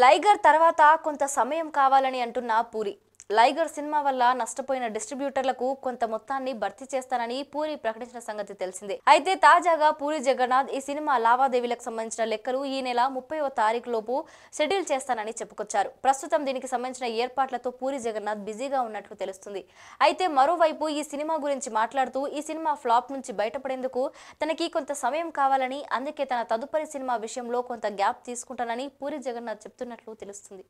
లైగర్ తర్వాత కొంత సమయం కావాలని అంటున్న పూరి లైగర్ సినిమా వల్ల నష్టపోయిన డిస్ట్రిబ్యూటర్లకు కొంత మొత్తాన్ని భర్తీ చేస్తానని పూరి ప్రకటించిన సంగతి తెలిసిందే అయితే తాజాగా పూరి జగన్నాథ్ ఈ సినిమా లావాదేవీలకు సంబంధించిన లెక్కలు ఈ నెల ముప్పైవ తారీఖు లోపు షెడ్యూల్ చేస్తానని చెప్పుకొచ్చారు ప్రస్తుతం దీనికి సంబంధించిన ఏర్పాట్లతో పూరి జగన్నాథ్ బిజీగా ఉన్నట్లు తెలుస్తుంది అయితే మరోవైపు ఈ సినిమా గురించి మాట్లాడుతూ ఈ సినిమా ఫ్లాప్ నుంచి బయటపడేందుకు తనకి కొంత సమయం కావాలని అందుకే తన తదుపరి సినిమా విషయంలో కొంత గ్యాప్ తీసుకుంటానని పూరి జగన్నాథ్ చెప్తున్నట్లు తెలుస్తుంది